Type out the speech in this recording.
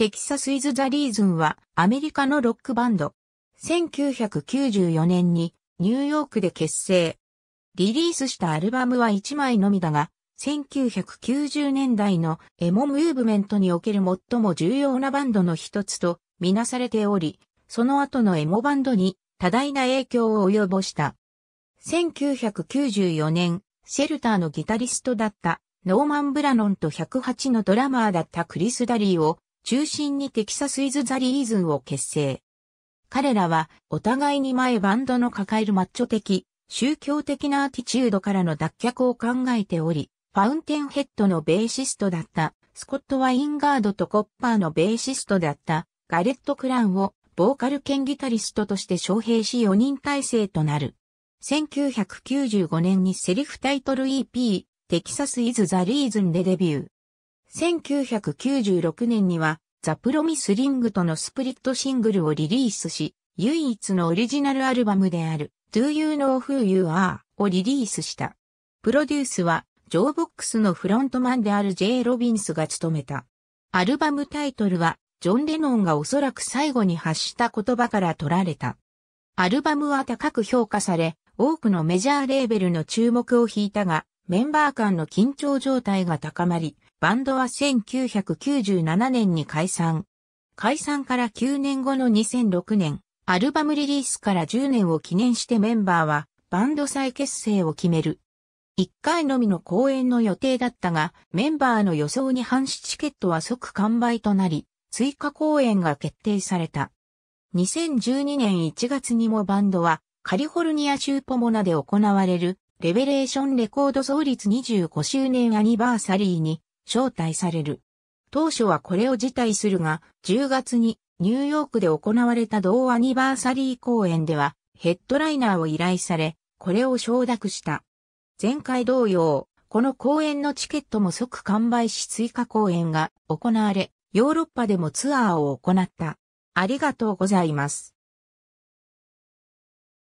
テキサス・イズ・ザ・リーズンはアメリカのロックバンド。1994年にニューヨークで結成。リリースしたアルバムは1枚のみだが、1990年代のエモムーブメントにおける最も重要なバンドの一つとみなされており、その後のエモバンドに多大な影響を及ぼした。1994年、シェルターのギタリストだったノーマン・ブラノンと108のドラマーだったクリス・ダリーを中心にテキサス・イズ・ザ・リーズンを結成。彼らはお互いに前バンドの抱えるマッチョ的、宗教的なアティチュードからの脱却を考えており、ファウンテンヘッドのベーシストだったスコット・ワインガードとコッパーのベーシストだったガレット・クランをボーカル兼ギタリストとして招聘し4人体制となる。1995年にセリフタイトル EP テキサス・イズ・ザ・リーズンでデビュー。1996年には、ザ・プロミス・リングとのスプリットシングルをリリースし、唯一のオリジナルアルバムである、Do You Know Who You Are をリリースした。プロデュースは、ジョーボックスのフロントマンである J. ロビンスが務めた。アルバムタイトルは、ジョン・レノンがおそらく最後に発した言葉から取られた。アルバムは高く評価され、多くのメジャーレーベルの注目を引いたが、メンバー間の緊張状態が高まり、バンドは1997年に解散。解散から9年後の2006年、アルバムリリースから10年を記念してメンバーはバンド再結成を決める。1回のみの公演の予定だったが、メンバーの予想に反しチケットは即完売となり、追加公演が決定された。2012年1月にもバンドはカリフォルニア州ポモナで行われるレベレーションレコード創立25周年アニバーサリーに招待される。当初はこれを辞退するが、10月にニューヨークで行われた同アニバーサリー公演ではヘッドライナーを依頼され、これを承諾した。前回同様、この公演のチケットも即完売し追加公演が行われ、ヨーロッパでもツアーを行った。ありがとうございます。